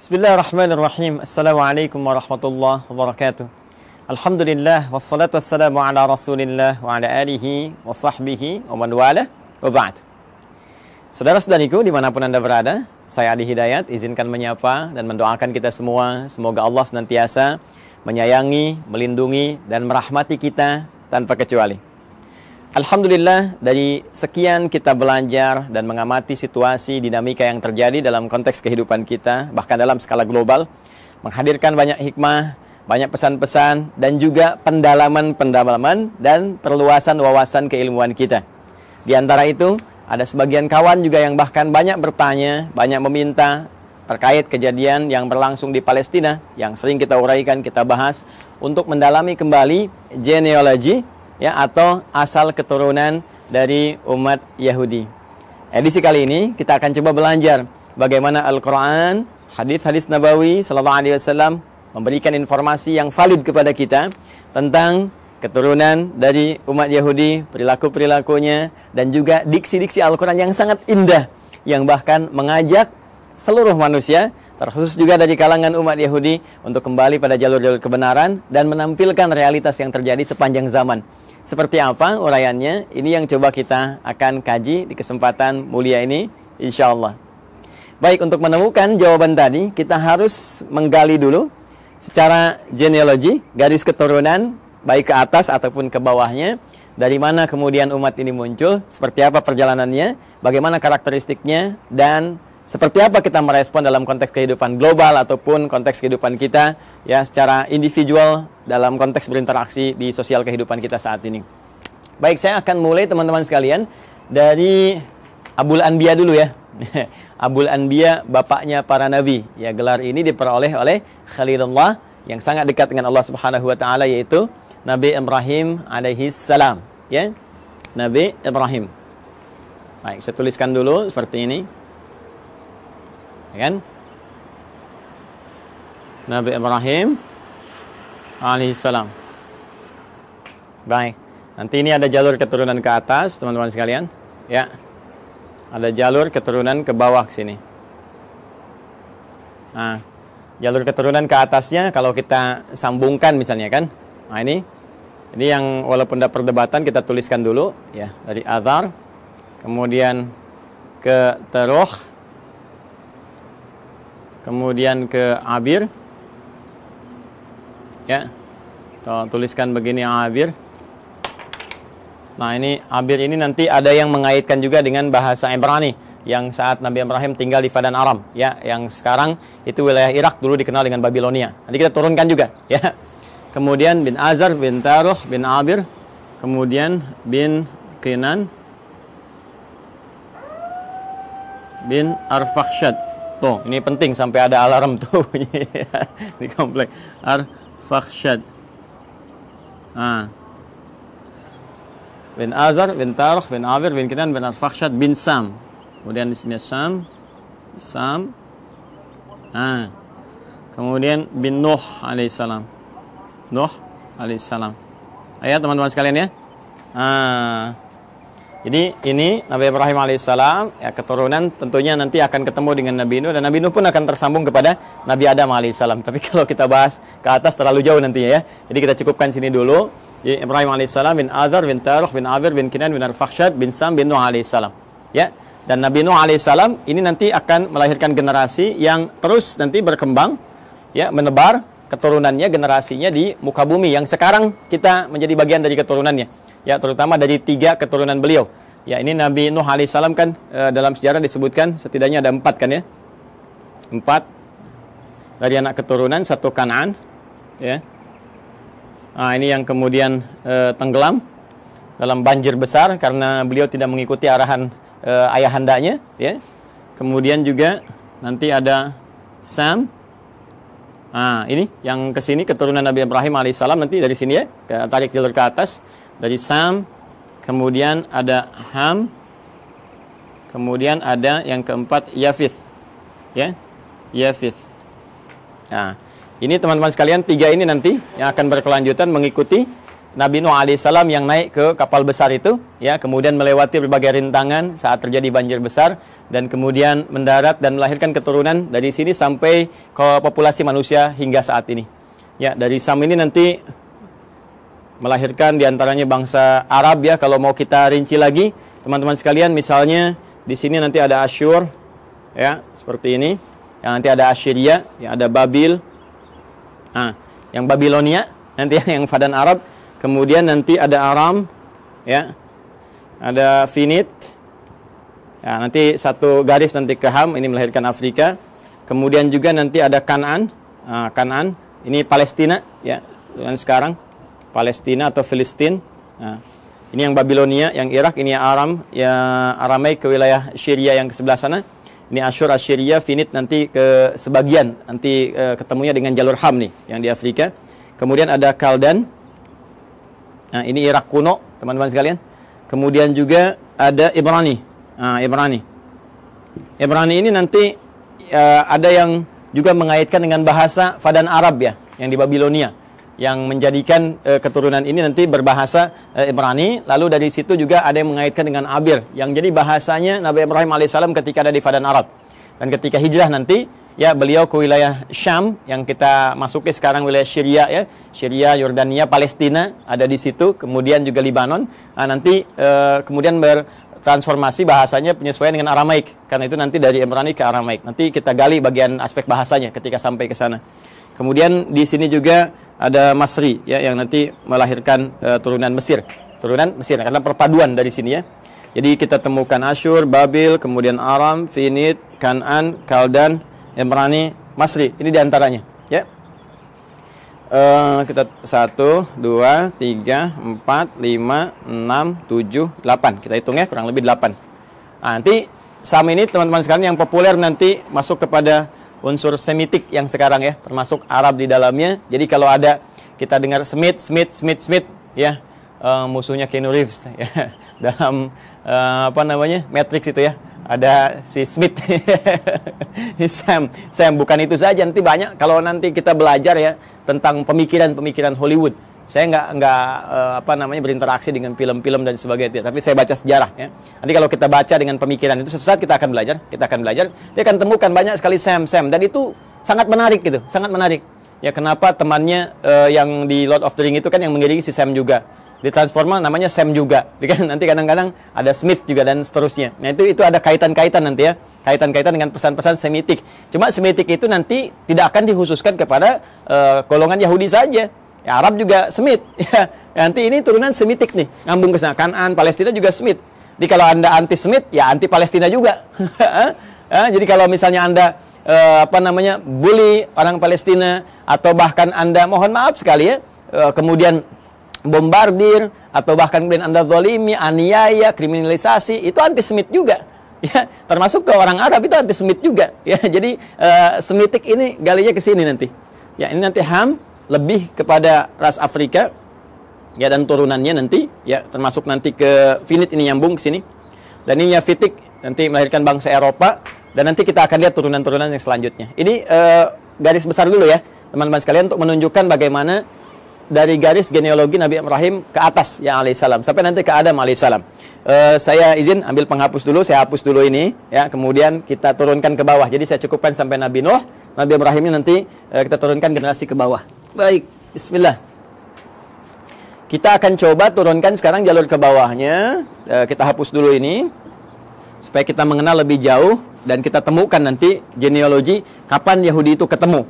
Bismillahirrahmanirrahim. Assalamualaikum warahmatullahi wabarakatuh. Alhamdulillah wassalatu wassalamu ala Rasulillah wa ala alihi wa sahbihi wa man wala wa ba'd. Saudara-saudariku dimanapun Anda berada, saya Adi Hidayat izinkan menyapa dan mendoakan kita semua semoga Allah senantiasa menyayangi, melindungi dan merahmati kita tanpa kecuali. Alhamdulillah dari sekian kita belajar dan mengamati situasi dinamika yang terjadi dalam konteks kehidupan kita bahkan dalam skala global menghadirkan banyak hikmah, banyak pesan-pesan dan juga pendalaman-pendalaman dan perluasan wawasan keilmuan kita. Di antara itu ada sebagian kawan juga yang bahkan banyak bertanya, banyak meminta terkait kejadian yang berlangsung di Palestina yang sering kita uraikan, kita bahas untuk mendalami kembali genealogi ya atau asal keturunan dari umat Yahudi. Edisi kali ini kita akan coba belajar bagaimana Al-Qur'an, hadis-hadis Nabawi sallallahu alaihi wasallam memberikan informasi yang valid kepada kita tentang keturunan dari umat Yahudi, perilaku-perilakunya dan juga diksi-diksi Al-Qur'an yang sangat indah yang bahkan mengajak seluruh manusia terkhusus juga dari kalangan umat Yahudi untuk kembali pada jalur-jalur kebenaran dan menampilkan realitas yang terjadi sepanjang zaman. Seperti apa uraiannya? Ini yang coba kita akan kaji di kesempatan mulia ini, insya Allah. Baik, untuk menemukan jawaban tadi, kita harus menggali dulu secara genealogi, garis keturunan, baik ke atas ataupun ke bawahnya, dari mana kemudian umat ini muncul, seperti apa perjalanannya, bagaimana karakteristiknya, dan seperti apa kita merespon dalam konteks kehidupan global ataupun konteks kehidupan kita ya secara individual dalam konteks berinteraksi di sosial kehidupan kita saat ini. Baik, saya akan mulai teman-teman sekalian dari Abul Anbiya dulu ya. Abul Anbiya bapaknya para nabi. Ya gelar ini diperoleh oleh Khalilullah yang sangat dekat dengan Allah Subhanahu wa taala yaitu Nabi Ibrahim alaihi salam, ya. Nabi Ibrahim. Baik, saya tuliskan dulu seperti ini. Ya kan Nabi Ibrahim alaihissalam baik nanti ini ada jalur keturunan ke atas teman-teman sekalian ya ada jalur keturunan ke bawah sini nah jalur keturunan ke atasnya kalau kita sambungkan misalnya kan nah ini ini yang walaupun ada perdebatan kita tuliskan dulu ya dari Azar kemudian ke Teruh kemudian ke abir ya tuliskan begini abir nah ini abir ini nanti ada yang mengaitkan juga dengan bahasa Ibrani yang saat Nabi Ibrahim tinggal di Fadan Aram ya yang sekarang itu wilayah Irak dulu dikenal dengan Babilonia nanti kita turunkan juga ya kemudian bin Azar bin Taruh bin Abir kemudian bin Kinan bin Arfakshad. Tuh, ini penting sampai ada alarm tuh iya, di komplek. Ar fakhshad. Ah. Bin Azar, bin Tarukh, bin abir bin Kinan, bin Al-Fakhshad, bin Sam. Kemudian di sini Sam. Sam. Ah. Kemudian bin Nuh alaihissalam. Nuh alaihissalam. Ayat teman-teman sekalian ya. Ah. Jadi ini Nabi Ibrahim alaihissalam ya keturunan tentunya nanti akan ketemu dengan Nabi Nuh dan Nabi Nuh pun akan tersambung kepada Nabi Adam alaihissalam. Tapi kalau kita bahas ke atas terlalu jauh nantinya ya. Jadi kita cukupkan sini dulu. Jadi Ibrahim alaihissalam bin Adar bin Taruh bin Abir bin Kinan bin Arfakshad bin Sam bin Nuh alaihissalam. Ya. Dan Nabi Nuh alaihissalam ini nanti akan melahirkan generasi yang terus nanti berkembang ya menebar keturunannya generasinya di muka bumi yang sekarang kita menjadi bagian dari keturunannya ya terutama dari tiga keturunan beliau. Ya ini Nabi Nuh alaihissalam kan e, dalam sejarah disebutkan setidaknya ada empat kan ya. Empat dari anak keturunan satu Kanaan ya. Nah, ini yang kemudian e, tenggelam dalam banjir besar karena beliau tidak mengikuti arahan e, ayahandanya ya. Kemudian juga nanti ada Sam Nah, ini yang ke sini keturunan Nabi Ibrahim alaihissalam nanti dari sini ya, tarik jalur ke atas dari sam, kemudian ada ham, kemudian ada yang keempat yafith. Ya. Yafith. Nah, ini teman-teman sekalian tiga ini nanti yang akan berkelanjutan mengikuti Nabi Nuh alaihissalam yang naik ke kapal besar itu, ya, kemudian melewati berbagai rintangan saat terjadi banjir besar dan kemudian mendarat dan melahirkan keturunan dari sini sampai ke populasi manusia hingga saat ini. Ya, dari Sam ini nanti melahirkan diantaranya bangsa Arab ya kalau mau kita rinci lagi teman-teman sekalian misalnya di sini nanti ada Asyur ya seperti ini yang nanti ada Assyria yang ada Babil nah, yang Babilonia nanti yang Fadan Arab kemudian nanti ada Aram ya ada Finit ya nanti satu garis nanti ke Ham ini melahirkan Afrika kemudian juga nanti ada Kanan ah, Kanan ini Palestina ya dan sekarang Palestina atau Filistin. Nah, ini yang Babilonia, yang Irak, ini yang Aram, ya Aramai ke wilayah Syria yang ke sebelah sana. Ini Ashur Assyria, Finit nanti ke sebagian nanti e, ketemunya dengan jalur Ham nih yang di Afrika. Kemudian ada Kaldan. Nah, ini Irak kuno, teman-teman sekalian. Kemudian juga ada Ibrani. Nah, Ibrani. Ibrani ini nanti e, ada yang juga mengaitkan dengan bahasa Fadan Arab ya, yang di Babilonia yang menjadikan e, keturunan ini nanti berbahasa e, Ibrani. Lalu dari situ juga ada yang mengaitkan dengan Abir, yang jadi bahasanya Nabi Ibrahim alaihissalam ketika ada di Fadan Arab. Dan ketika hijrah nanti, ya beliau ke wilayah Syam yang kita masuki sekarang wilayah Syria ya, Syria, Yordania, Palestina ada di situ, kemudian juga Lebanon, Nah, nanti e, kemudian ber transformasi bahasanya penyesuaian dengan Aramaik karena itu nanti dari Ibrani ke Aramaik nanti kita gali bagian aspek bahasanya ketika sampai ke sana. Kemudian di sini juga ada Masri ya yang nanti melahirkan uh, turunan Mesir. Turunan Mesir nah, karena perpaduan dari sini ya. Jadi kita temukan Asyur, Babil, kemudian Aram, Finit, Kanan, Kaldan, Emrani, Masri. Ini diantaranya. Ya. Uh, kita satu, dua, tiga, empat, lima, enam, tujuh, delapan. Kita hitung ya kurang lebih delapan. Nah, nanti saham ini teman-teman sekarang yang populer nanti masuk kepada unsur Semitik yang sekarang ya, termasuk Arab di dalamnya. Jadi kalau ada kita dengar Smith, Smith, Smith, Smith, ya uh, musuhnya Keanu Reeves ya, dalam uh, apa namanya Matrix itu ya ada si Smith, Sam, Sam bukan itu saja nanti banyak kalau nanti kita belajar ya tentang pemikiran-pemikiran Hollywood saya nggak nggak eh, apa namanya berinteraksi dengan film-film dan sebagainya tapi saya baca sejarah ya nanti kalau kita baca dengan pemikiran itu sesaat kita akan belajar kita akan belajar dia akan temukan banyak sekali sam sem dan itu sangat menarik gitu sangat menarik ya kenapa temannya uh, yang di Lord of the Ring itu kan yang mengiringi si Sam juga di Transformer namanya Sam juga kan? nanti kadang-kadang ada Smith juga dan seterusnya nah itu itu ada kaitan-kaitan nanti ya kaitan-kaitan dengan pesan-pesan semitik cuma semitik itu nanti tidak akan dikhususkan kepada uh, golongan Yahudi saja Ya, Arab juga Semit. Ya, nanti ini turunan Semitik nih, ngambung ke sana. Kanan, Palestina juga Semit. Jadi kalau Anda anti Semit, ya anti Palestina juga. ya, jadi kalau misalnya Anda eh, apa namanya bully orang Palestina atau bahkan Anda mohon maaf sekali ya, eh, kemudian bombardir atau bahkan kemudian Anda zalimi, aniaya, kriminalisasi, itu anti Semit juga ya termasuk ke orang Arab itu anti semit juga ya jadi eh, semitik ini galinya ke sini nanti ya ini nanti ham lebih kepada ras Afrika ya dan turunannya nanti ya termasuk nanti ke Finit ini nyambung ke sini dan ini Yafitik nanti melahirkan bangsa Eropa dan nanti kita akan lihat turunan-turunan yang selanjutnya ini uh, garis besar dulu ya teman-teman sekalian untuk menunjukkan bagaimana dari garis genealogi Nabi Ibrahim ke atas ya alaihissalam sampai nanti ke Adam alaihissalam uh, eh, saya izin ambil penghapus dulu saya hapus dulu ini ya kemudian kita turunkan ke bawah jadi saya cukupkan sampai Nabi Nuh Nabi Ibrahim ini nanti uh, kita turunkan generasi ke bawah Baik, bismillah. Kita akan coba turunkan sekarang jalur ke bawahnya. Eh, kita hapus dulu ini. Supaya kita mengenal lebih jauh dan kita temukan nanti genealogi kapan Yahudi itu ketemu.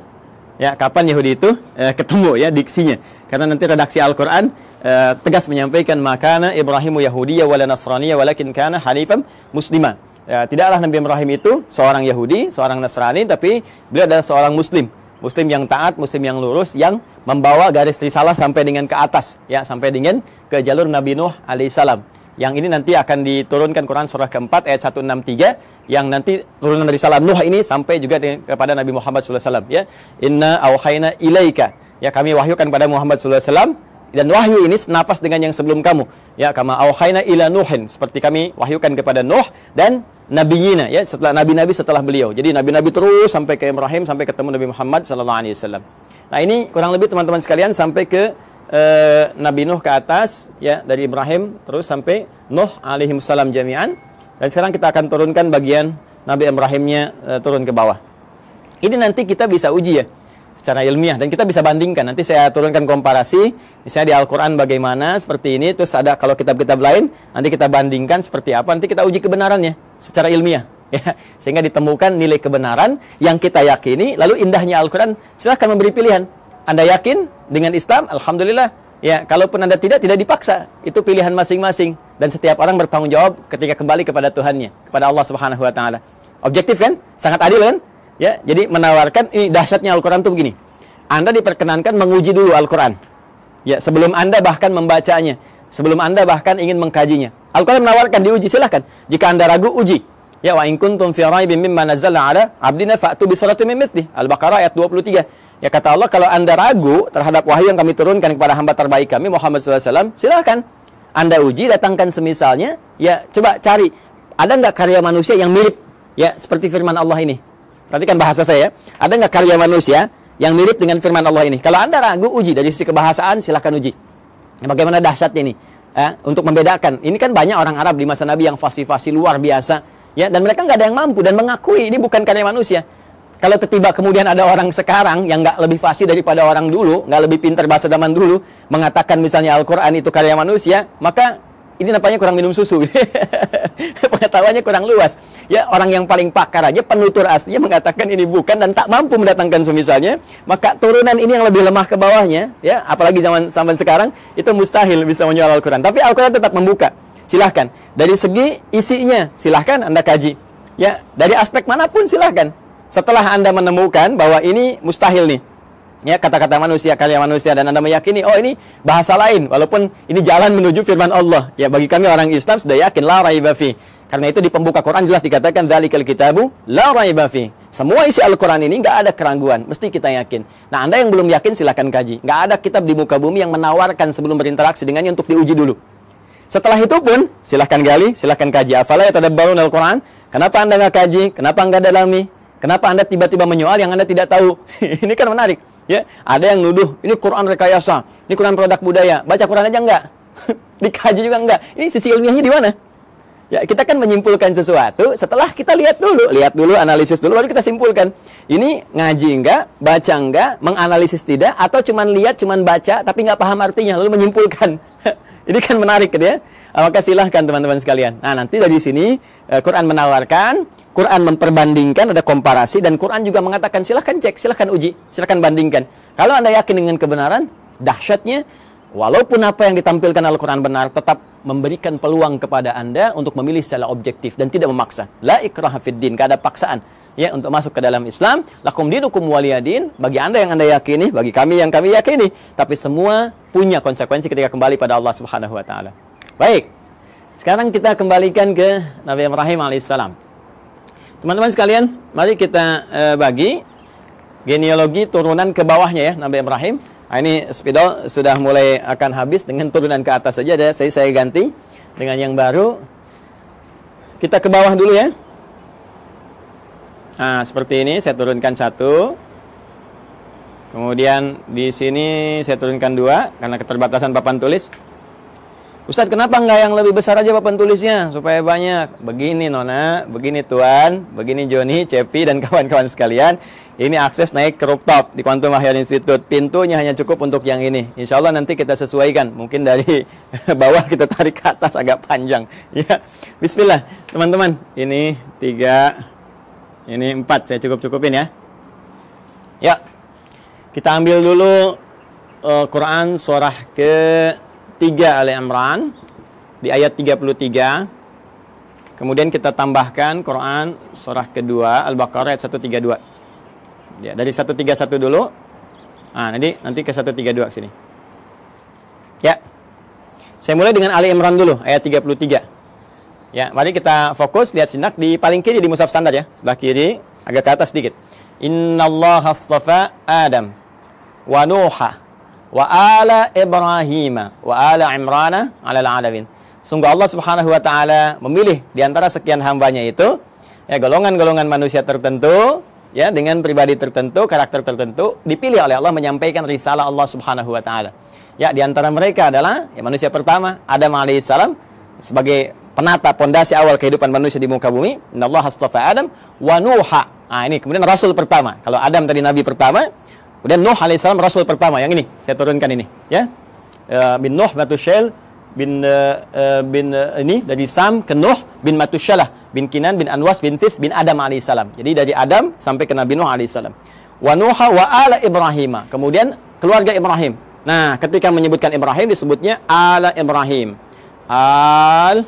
Ya, kapan Yahudi itu e, ketemu ya diksinya. Karena nanti redaksi Al-Qur'an e, tegas menyampaikan makana Ibrahimu Yahudiya wala Nasraniya walakin kana Hanifam muslima. Ya, tidaklah Nabi Ibrahim itu seorang Yahudi, seorang Nasrani, tapi beliau adalah seorang Muslim muslim yang taat, muslim yang lurus yang membawa garis risalah sampai dengan ke atas ya, sampai dengan ke jalur Nabi Nuh alaihissalam. Yang ini nanti akan diturunkan Quran surah keempat ayat 163 yang nanti turunan dari salam Nuh ini sampai juga kepada Nabi Muhammad SAW ya. Inna awhayna ilaika. Ya kami wahyukan kepada Muhammad SAW dan wahyu ini senapas dengan yang sebelum kamu ya kama auhayna ila nuhin seperti kami wahyukan kepada Nuh dan nabiyina ya setelah nabi-nabi setelah beliau jadi nabi-nabi terus sampai ke Ibrahim sampai ketemu Nabi Muhammad sallallahu alaihi wasallam nah ini kurang lebih teman-teman sekalian sampai ke eh, Nabi Nuh ke atas ya dari Ibrahim terus sampai Nuh alaihi wasallam jami'an dan sekarang kita akan turunkan bagian Nabi Ibrahimnya eh, turun ke bawah ini nanti kita bisa uji ya secara ilmiah dan kita bisa bandingkan nanti saya turunkan komparasi misalnya di Al-Qur'an bagaimana seperti ini terus ada kalau kitab-kitab lain nanti kita bandingkan seperti apa nanti kita uji kebenarannya secara ilmiah ya sehingga ditemukan nilai kebenaran yang kita yakini lalu indahnya Al-Qur'an silahkan memberi pilihan Anda yakin dengan Islam alhamdulillah ya kalaupun Anda tidak tidak dipaksa itu pilihan masing-masing dan setiap orang bertanggung jawab ketika kembali kepada Tuhannya kepada Allah Subhanahu wa taala objektif kan sangat adil kan Ya, jadi menawarkan ini dahsyatnya Al-Qur'an tuh begini. Anda diperkenankan menguji dulu Al-Qur'an. Ya, sebelum Anda bahkan membacanya, sebelum Anda bahkan ingin mengkajinya. Al-Qur'an menawarkan diuji silahkan. Jika Anda ragu uji. Ya wa in kuntum fi raibin mimma nazzalna ala abdina fa'tu bi suratin min mithlih. Al-Baqarah ayat 23. Ya kata Allah kalau Anda ragu terhadap wahyu yang kami turunkan kepada hamba terbaik kami Muhammad SAW, silahkan. Anda uji datangkan semisalnya, ya coba cari ada nggak karya manusia yang mirip ya seperti firman Allah ini Perhatikan bahasa saya. Ya. Ada nggak karya manusia yang mirip dengan firman Allah ini? Kalau Anda ragu, uji. Dari sisi kebahasaan, silahkan uji. Nah, bagaimana dahsyatnya ini? Eh, untuk membedakan. Ini kan banyak orang Arab di masa Nabi yang fasih-fasih luar biasa. ya Dan mereka nggak ada yang mampu dan mengakui ini bukan karya manusia. Kalau tiba kemudian ada orang sekarang yang nggak lebih fasih daripada orang dulu, nggak lebih pintar bahasa zaman dulu, mengatakan misalnya Al-Quran itu karya manusia, maka ini nampaknya kurang minum susu. Pengetahuannya kurang luas. Ya, orang yang paling pakar aja penutur aslinya mengatakan ini bukan dan tak mampu mendatangkan semisalnya, maka turunan ini yang lebih lemah ke bawahnya, ya, apalagi zaman zaman sekarang itu mustahil bisa menjual Al-Qur'an. Tapi Al-Qur'an tetap membuka. Silahkan. Dari segi isinya, silahkan Anda kaji. Ya, dari aspek manapun silahkan. Setelah Anda menemukan bahwa ini mustahil nih, ya kata-kata manusia, karya manusia dan Anda meyakini oh ini bahasa lain walaupun ini jalan menuju firman Allah. Ya bagi kami orang Islam sudah yakin la raiba fi. Karena itu di pembuka Quran jelas dikatakan dzalikal kitabu la raiba fi. Semua isi Al-Quran ini nggak ada keraguan, mesti kita yakin. Nah, Anda yang belum yakin silahkan kaji. Nggak ada kitab di muka bumi yang menawarkan sebelum berinteraksi dengannya untuk diuji dulu. Setelah itu pun silahkan gali, silahkan kaji. Afala ya tadabbarun Al-Quran. Kenapa Anda nggak kaji? Kenapa nggak dalami? Kenapa Anda tiba-tiba menyoal yang Anda tidak tahu? ini kan menarik. Ya, ada yang nuduh ini Quran rekayasa, ini Quran produk budaya. Baca Quran aja enggak? Dikaji juga enggak? Ini sisi ilmiahnya di mana? Ya, kita kan menyimpulkan sesuatu setelah kita lihat dulu, lihat dulu, analisis dulu baru kita simpulkan. Ini ngaji enggak, baca enggak, menganalisis tidak atau cuman lihat, cuman baca tapi nggak paham artinya lalu menyimpulkan. Ini kan menarik kan ya? Maka silahkan teman-teman sekalian. Nah, nanti dari sini eh, Quran menawarkan Quran memperbandingkan, ada komparasi, dan Quran juga mengatakan silahkan cek, silahkan uji, silahkan bandingkan. Kalau Anda yakin dengan kebenaran, dahsyatnya, walaupun apa yang ditampilkan Al-Quran benar, tetap memberikan peluang kepada Anda untuk memilih secara objektif dan tidak memaksa. La ikrah din, tidak ada paksaan ya untuk masuk ke dalam Islam. Lakum dinukum waliyadin, bagi Anda yang Anda yakini, bagi kami yang kami yakini. Tapi semua punya konsekuensi ketika kembali pada Allah Subhanahu wa taala. Baik. Sekarang kita kembalikan ke Nabi Ibrahim alaihissalam. Teman-teman sekalian, mari kita uh, bagi genealogi turunan ke bawahnya ya Nabi Ibrahim. Nah, ini spidol sudah mulai akan habis dengan turunan ke atas saja. ya saya saya ganti dengan yang baru. Kita ke bawah dulu ya. Nah, seperti ini saya turunkan satu. Kemudian di sini saya turunkan dua karena keterbatasan papan tulis. Ustaz kenapa nggak yang lebih besar aja papan tulisnya supaya banyak? Begini Nona, begini Tuan, begini Joni, Cepi dan kawan-kawan sekalian. Ini akses naik ke rooftop di Quantum Ahyar Institute. Pintunya hanya cukup untuk yang ini. Insya Allah nanti kita sesuaikan. Mungkin dari bawah kita tarik ke atas agak panjang. Ya, Bismillah, teman-teman. Ini tiga, ini empat. Saya cukup-cukupin ya. Ya, kita ambil dulu uh, Quran surah ke 3 Ali Imran di ayat 33. Kemudian kita tambahkan Quran surah kedua Al-Baqarah ayat 132. Ya, dari 131 dulu. Ah, nanti nanti ke 132 sini. Ya. Saya mulai dengan Ali Imran dulu ayat 33. Ya, mari kita fokus lihat sinak di paling kiri di mushaf standar ya, sebelah kiri agak ke atas sedikit. Innallaha astafa Adam wa Nuha wa ala Ibrahim wa ala Imran ala alamin. Sungguh Allah Subhanahu wa taala memilih di antara sekian hambanya itu ya golongan-golongan manusia tertentu ya dengan pribadi tertentu, karakter tertentu dipilih oleh Allah menyampaikan risalah Allah Subhanahu wa taala. Ya di antara mereka adalah ya manusia pertama Adam Salam sebagai penata pondasi awal kehidupan manusia di muka bumi. Allah astafa Adam wa Nuha. Ah ini kemudian rasul pertama. Kalau Adam tadi nabi pertama, Kemudian Nuh alaihissalam rasul pertama yang ini saya turunkan ini ya. Eh, bin Nuh Matushel bin uh, bin uh, ini dari Sam ke Nuh bin Matushalah bin Kinan bin Anwas bin Tis bin Adam alaihissalam. Jadi dari Adam sampai ke Nabi Nuh alaihissalam. Wa Nuha wa ala Ibrahim. Kemudian keluarga Ibrahim. Nah, ketika menyebutkan Ibrahim disebutnya ala Ibrahim. Al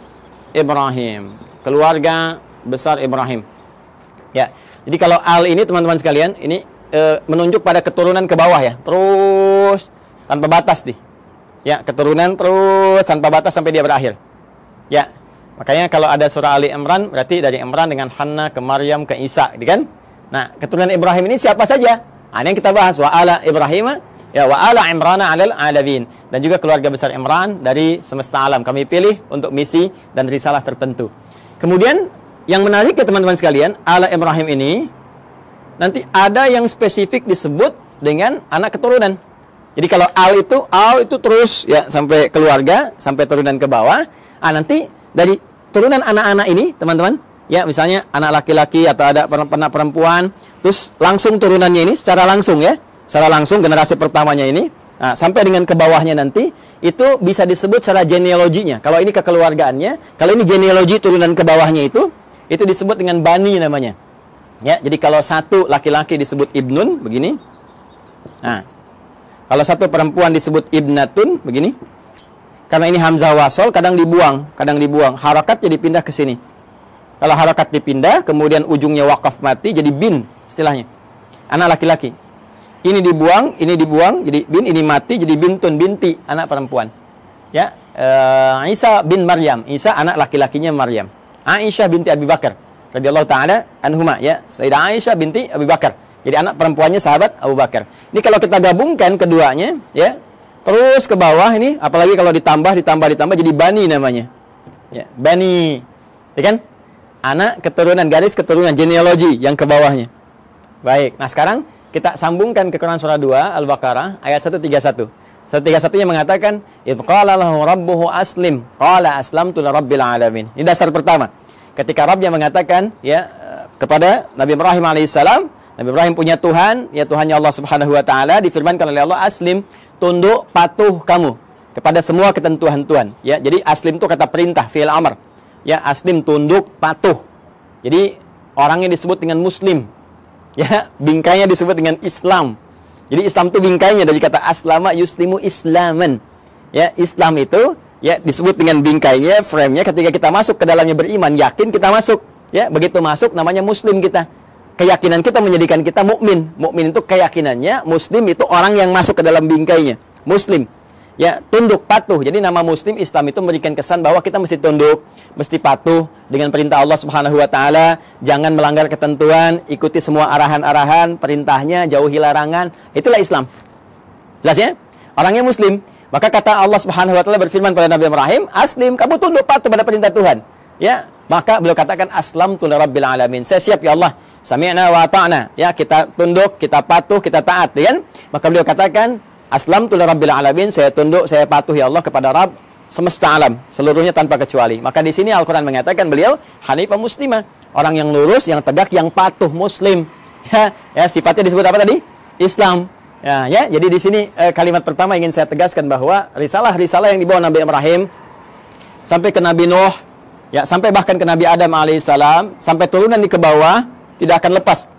Ibrahim. Keluarga besar Ibrahim. Ya. Jadi kalau al ini teman-teman sekalian, ini e, menunjuk pada keturunan ke bawah ya. Terus tanpa batas nih. Ya, keturunan terus tanpa batas sampai dia berakhir. Ya. Makanya kalau ada surah Ali Imran berarti dari Imran dengan Hanna ke Maryam ke Isa, gitu kan? Nah, keturunan Ibrahim ini siapa saja? Nah, ini yang kita bahas wa ala Ibrahim ya wa ala Imrana alal alamin dan juga keluarga besar Imran dari semesta alam kami pilih untuk misi dan risalah tertentu. Kemudian yang menarik ya teman-teman sekalian, ala Ibrahim ini nanti ada yang spesifik disebut dengan anak keturunan. Jadi kalau al itu al itu terus ya sampai keluarga, sampai turunan ke bawah. Ah nanti dari turunan anak-anak ini, teman-teman, ya misalnya anak laki-laki atau ada pernah perempuan, terus langsung turunannya ini secara langsung ya, secara langsung generasi pertamanya ini Nah, sampai dengan ke bawahnya nanti itu bisa disebut secara genealoginya. Kalau ini kekeluargaannya, kalau ini genealogi turunan ke bawahnya itu itu disebut dengan bani namanya. Ya, jadi kalau satu laki-laki disebut ibnun begini. Nah. Kalau satu perempuan disebut ibnatun begini. Karena ini hamzah wasol kadang dibuang, kadang dibuang. Harakat jadi pindah ke sini. Kalau harakat dipindah, kemudian ujungnya wakaf mati jadi bin istilahnya. Anak laki-laki. Ini dibuang, ini dibuang, jadi bin, ini mati, jadi bintun, binti, anak perempuan. Ya, uh, Isa bin Maryam. Isa anak laki-lakinya Maryam. Aisyah binti Abi Bakar radhiyallahu taala anhuma ya Sayyidah Aisyah binti Abu Bakar jadi anak perempuannya sahabat Abu Bakar ini kalau kita gabungkan keduanya ya terus ke bawah ini apalagi kalau ditambah ditambah ditambah jadi bani namanya ya bani ya kan anak keturunan garis keturunan genealogi yang ke bawahnya baik nah sekarang kita sambungkan ke Quran surah 2 Al-Baqarah ayat 131 131 yang mengatakan, "Idh qala lahu rabbuhu aslim, qala aslamtu li rabbil alamin." Ini dasar pertama ketika Rabbnya mengatakan ya kepada Nabi Ibrahim alaihissalam Nabi Ibrahim punya Tuhan ya Tuhannya Allah subhanahu wa taala difirmankan oleh Allah aslim tunduk patuh kamu kepada semua ketentuan Tuhan ya jadi aslim itu kata perintah fi'il amr ya aslim tunduk patuh jadi orangnya disebut dengan muslim ya bingkainya disebut dengan Islam jadi Islam itu bingkainya dari kata aslama yuslimu islaman ya Islam itu ya disebut dengan bingkainya, framenya ketika kita masuk ke dalamnya beriman, yakin kita masuk, ya begitu masuk namanya muslim kita. Keyakinan kita menjadikan kita mukmin. Mukmin itu keyakinannya, muslim itu orang yang masuk ke dalam bingkainya, muslim. Ya, tunduk patuh. Jadi nama muslim Islam itu memberikan kesan bahwa kita mesti tunduk, mesti patuh dengan perintah Allah Subhanahu wa taala, jangan melanggar ketentuan, ikuti semua arahan-arahan, perintahnya, jauhi larangan. Itulah Islam. Jelas ya? Orangnya muslim, maka kata Allah Subhanahu wa taala berfirman pada Nabi Ibrahim, "Aslim, kamu tunduk patuh pada perintah Tuhan." Ya, maka beliau katakan aslam tu rabbil alamin. Saya siap ya Allah. Sami'na wa ta'na. Ya, kita tunduk, kita patuh, kita taat, ya kan? Maka beliau katakan aslam tu rabbil alamin. Saya tunduk, saya patuh ya Allah kepada Rabb semesta alam seluruhnya tanpa kecuali. Maka di sini Al-Qur'an mengatakan beliau hanifah muslimah, orang yang lurus, yang tegak, yang patuh muslim. Ya, ya sifatnya disebut apa tadi? Islam. Ya, ya. Jadi di sini eh, kalimat pertama ingin saya tegaskan bahwa risalah-risalah yang dibawa Nabi Ibrahim sampai ke Nabi Nuh, ya sampai bahkan ke Nabi Adam alaihissalam, sampai turunan di ke bawah tidak akan lepas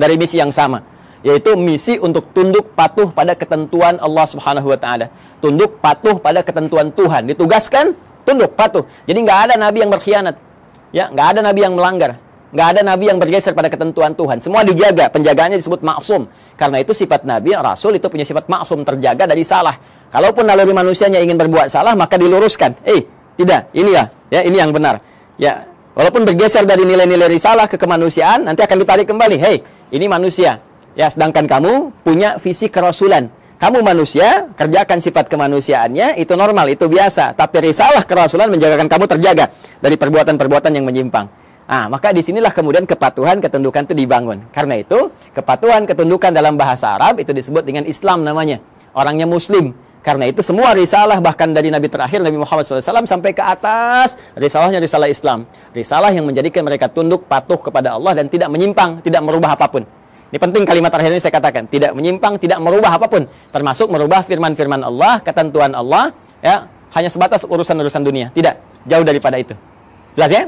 dari misi yang sama, yaitu misi untuk tunduk patuh pada ketentuan Allah Subhanahu wa taala. Tunduk patuh pada ketentuan Tuhan. Ditugaskan tunduk patuh. Jadi nggak ada nabi yang berkhianat. Ya, nggak ada nabi yang melanggar. Nggak ada nabi yang bergeser pada ketentuan Tuhan. Semua dijaga. Penjagaannya disebut maksum. Karena itu sifat nabi, rasul itu punya sifat maksum. Terjaga dari salah. Kalaupun naluri manusianya ingin berbuat salah, maka diluruskan. Eh, tidak. Ini ya. Ya, ini yang benar. Ya, walaupun bergeser dari nilai-nilai risalah ke kemanusiaan, nanti akan ditarik kembali. Hei, ini manusia. Ya, sedangkan kamu punya visi kerasulan. Kamu manusia, kerjakan sifat kemanusiaannya, itu normal, itu biasa. Tapi risalah kerasulan menjagakan kamu terjaga dari perbuatan-perbuatan yang menyimpang. Nah, maka disinilah kemudian kepatuhan ketundukan itu dibangun. Karena itu, kepatuhan ketundukan dalam bahasa Arab itu disebut dengan Islam namanya. Orangnya Muslim. Karena itu semua risalah bahkan dari Nabi terakhir Nabi Muhammad SAW sampai ke atas risalahnya risalah Islam. Risalah yang menjadikan mereka tunduk patuh kepada Allah dan tidak menyimpang, tidak merubah apapun. Ini penting kalimat terakhir ini saya katakan, tidak menyimpang, tidak merubah apapun, termasuk merubah firman-firman Allah, ketentuan Allah, ya, hanya sebatas urusan-urusan dunia. Tidak, jauh daripada itu. Jelas ya?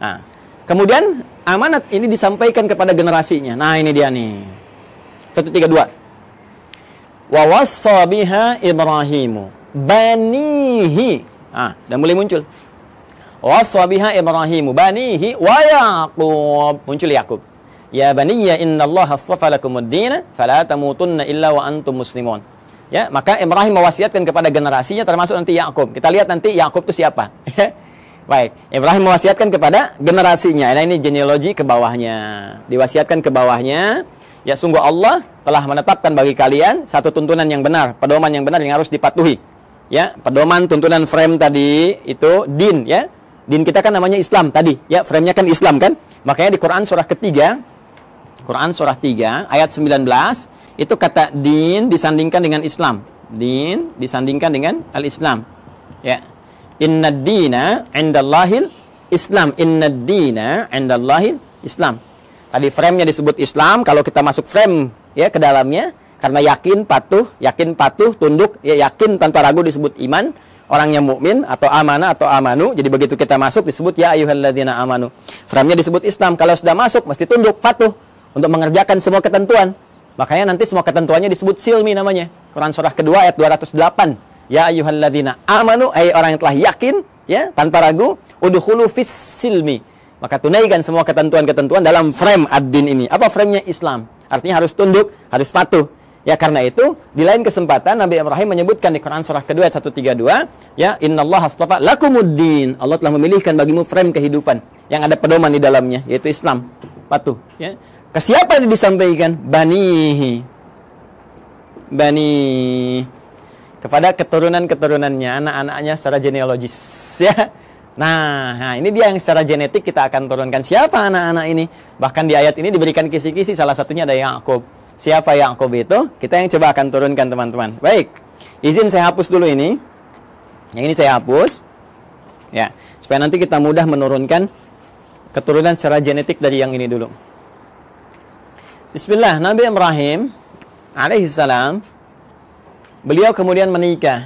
Nah, Kemudian amanat ini disampaikan kepada generasinya. Nah, ini dia nih. 132. Wa wassa biha Ibrahimu banihi. Ah, dan mulai muncul. Wassa biha Ibrahimu banihi wa Yaqub. Muncul Yakub. Ya baniya innallaha astafa lakumud din fala tamutunna illa wa antum muslimun. Ya, maka Ibrahim mewasiatkan kepada generasinya termasuk nanti Yakub. Kita lihat nanti Yakub itu siapa. Ya. Baik, Ibrahim mewasiatkan kepada generasinya. Nah, ini genealogi ke bawahnya. Diwasiatkan ke bawahnya, ya sungguh Allah telah menetapkan bagi kalian satu tuntunan yang benar, pedoman yang benar yang harus dipatuhi. Ya, pedoman tuntunan frame tadi itu din ya. Din kita kan namanya Islam tadi, ya frame-nya kan Islam kan? Makanya di Quran surah ketiga Quran surah 3 ayat 19 itu kata din disandingkan dengan Islam. Din disandingkan dengan al-Islam. Ya, Inna dina indallahil Islam. Inna dina indallahil Islam. Tadi frame-nya disebut Islam, kalau kita masuk frame ya ke dalamnya karena yakin patuh, yakin patuh, tunduk, ya yakin tanpa ragu disebut iman, orangnya mukmin atau amanah atau amanu. Jadi begitu kita masuk disebut ya ayyuhalladzina amanu. Frame-nya disebut Islam. Kalau sudah masuk mesti tunduk, patuh untuk mengerjakan semua ketentuan. Makanya nanti semua ketentuannya disebut silmi namanya. Quran surah kedua ayat 208. Ya ayyuhalladzina amanu, hai orang yang telah yakin, ya, tanpa ragu, udkhulu fis silmi. Maka tunaikan semua ketentuan-ketentuan dalam frame ad-din ini. Apa framenya Islam? Artinya harus tunduk, harus patuh. Ya karena itu di lain kesempatan Nabi Ibrahim menyebutkan di Quran surah kedua 132 ya innallaha astafa lakumuddin Allah telah memilihkan bagimu frame kehidupan yang ada pedoman di dalamnya yaitu Islam patuh ya ke yang disampaikan banihi bani kepada keturunan-keturunannya, anak-anaknya secara genealogis ya. Nah, nah, ini dia yang secara genetik kita akan turunkan. Siapa anak-anak ini? Bahkan di ayat ini diberikan kisi-kisi salah satunya ada yang Yakub. Siapa yang Yakub itu? Kita yang coba akan turunkan teman-teman. Baik. Izin saya hapus dulu ini. Yang ini saya hapus. Ya, supaya nanti kita mudah menurunkan keturunan secara genetik dari yang ini dulu. Bismillah, Nabi Ibrahim salam Beliau kemudian menikah.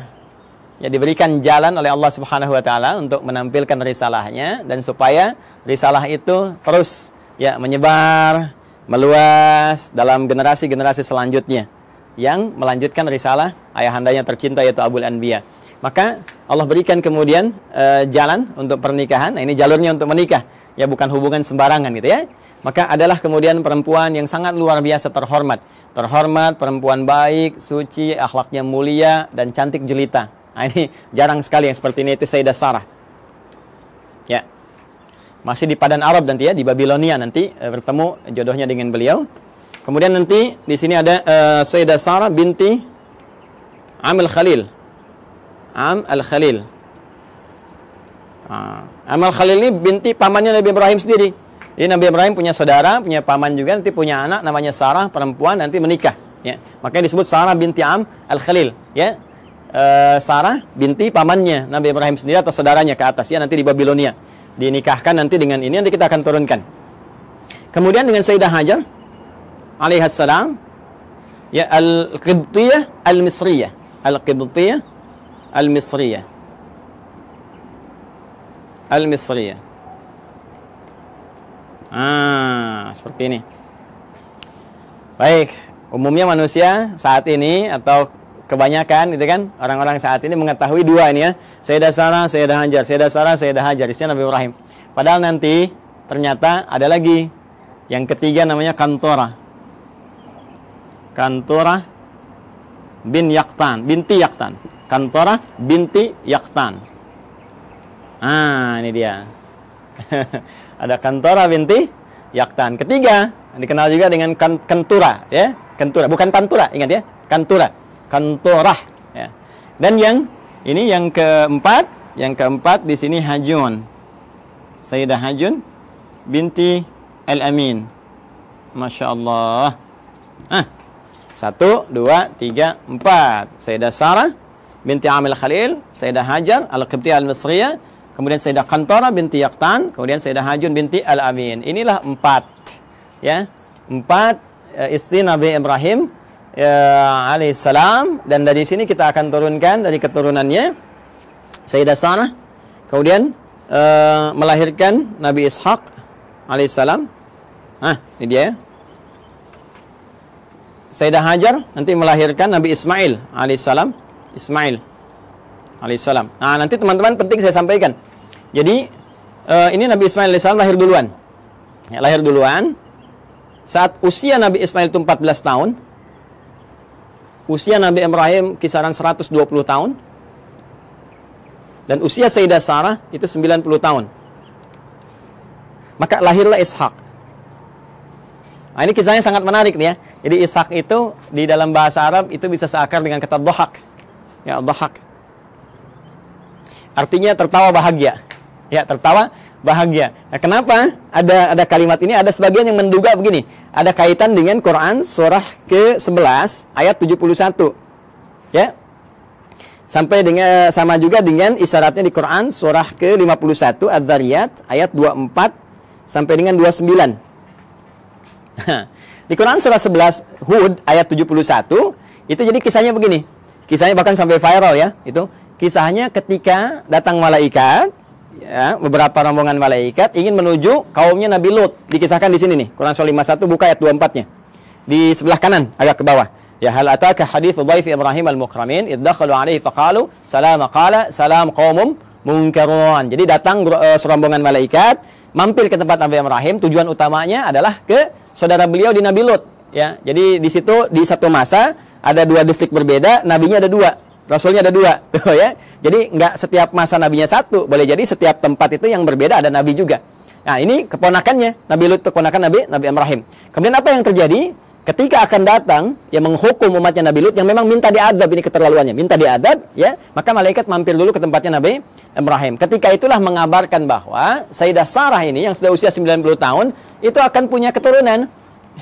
Ya diberikan jalan oleh Allah Subhanahu wa taala untuk menampilkan risalahnya dan supaya risalah itu terus ya menyebar, meluas dalam generasi-generasi selanjutnya yang melanjutkan risalah ayahandanya tercinta yaitu Abul Anbiya. Maka Allah berikan kemudian e, jalan untuk pernikahan. Nah, ini jalurnya untuk menikah ya bukan hubungan sembarangan gitu ya. Maka adalah kemudian perempuan yang sangat luar biasa terhormat. Terhormat, perempuan baik, suci, akhlaknya mulia, dan cantik jelita. Nah, ini jarang sekali yang seperti ini itu Sayyidah Sarah. Ya. Masih di Padan Arab nanti ya, di Babilonia nanti e, bertemu jodohnya dengan beliau. Kemudian nanti di sini ada e, Sayyidah Sarah binti Amil Khalil. Am al-Khalil. Ah. Amal Khalil ini binti pamannya Nabi Ibrahim sendiri. Jadi Nabi Ibrahim punya saudara, punya paman juga, nanti punya anak namanya Sarah, perempuan, nanti menikah. Ya. Makanya disebut Sarah binti Am Al-Khalil. Ya. E, Sarah binti pamannya Nabi Ibrahim sendiri atau saudaranya ke atas ya nanti di Babilonia. Dinikahkan nanti dengan ini nanti kita akan turunkan. Kemudian dengan Sayyidah Hajar alaihissalam ya Al-Qibtiyah Al-Misriyah. Al-Qibtiyah Al-Misriyah al-misriyah. Ah, seperti ini. Baik, umumnya manusia saat ini atau kebanyakan itu kan orang-orang saat ini mengetahui dua ini ya. Sayyidah Sarah, Sayyidah Hajar, Sayyidah Sarah, Sayyidah Hajar, Isinya Nabi Ibrahim. Padahal nanti ternyata ada lagi yang ketiga namanya Kantora. Kantora bin Yaktan, binti Yaktan. Kantora binti Yaktan. Ah, ini dia. ada Kantora binti Yaktan. Ketiga, dikenal juga dengan Kentura, kan- ya. Kentura, bukan Tantura, ingat ya. Kantura. Kantorah, ya. Dan yang ini yang keempat, yang keempat di sini Hajun. Sayyidah Hajun binti Al-Amin. Masya Allah. Ah, satu, dua, tiga, empat. Sayyidah Sarah binti Amil Khalil, Sayyidah Hajar, Al-Qibtiyah Al-Misriyah, kemudian Sayyidah Kantora binti Yaktan, kemudian Sayyidah Hajun binti Al-Amin. Inilah empat, ya, empat e, istri Nabi Ibrahim e, ya, alaihissalam. Dan dari sini kita akan turunkan dari keturunannya Sayyidah Sarah, kemudian e, melahirkan Nabi Ishak alaihissalam. Ah, ini dia. Ya. Sayyidah Hajar nanti melahirkan Nabi Ismail alaihissalam. Ismail alaihissalam. Nah, nanti teman-teman penting saya sampaikan. Jadi uh, ini Nabi Ismail alaihissalam lahir duluan. Ya, lahir duluan. Saat usia Nabi Ismail itu 14 tahun, usia Nabi Ibrahim kisaran 120 tahun, dan usia Sayyidah Sarah itu 90 tahun. Maka lahirlah Ishak. Nah, ini kisahnya sangat menarik nih ya. Jadi Ishak itu di dalam bahasa Arab itu bisa seakar dengan kata dohak. Ya, dohak. Artinya tertawa bahagia. Ya, tertawa bahagia. Nah, kenapa ada ada kalimat ini ada sebagian yang menduga begini, ada kaitan dengan Quran surah ke-11 ayat 71. Ya. Sampai dengan sama juga dengan isyaratnya di Quran surah ke-51 Adz-Dzariyat ayat 24 sampai dengan 29. Nah, di Quran surah 11 Hud ayat 71 itu jadi kisahnya begini. Kisahnya bahkan sampai viral ya, itu Kisahnya ketika datang malaikat, ya, beberapa rombongan malaikat ingin menuju kaumnya Nabi Lut. Dikisahkan di sini nih, Quran Surah 51 buka ayat 24-nya. Di sebelah kanan agak ke bawah. Ya hal ataka hadis dhaif Ibrahim al-mukramin idkhalu alaihi faqalu salam qala salam qaumum munkarun. Jadi datang uh, serombongan malaikat mampir ke tempat Nabi Ibrahim, tujuan utamanya adalah ke saudara beliau di Nabi Lut, ya. Jadi di situ di satu masa ada dua distrik berbeda, nabinya ada dua. Rasulnya ada dua, tuh ya. Jadi nggak setiap masa nabinya satu, boleh jadi setiap tempat itu yang berbeda ada nabi juga. Nah ini keponakannya, Nabi Lut keponakan Nabi Nabi Ibrahim. Kemudian apa yang terjadi? Ketika akan datang yang menghukum umatnya Nabi Lut yang memang minta diadab ini keterlaluannya, minta diadab ya, maka malaikat mampir dulu ke tempatnya Nabi Ibrahim. Ketika itulah mengabarkan bahwa Sayyidah Sarah ini yang sudah usia 90 tahun itu akan punya keturunan.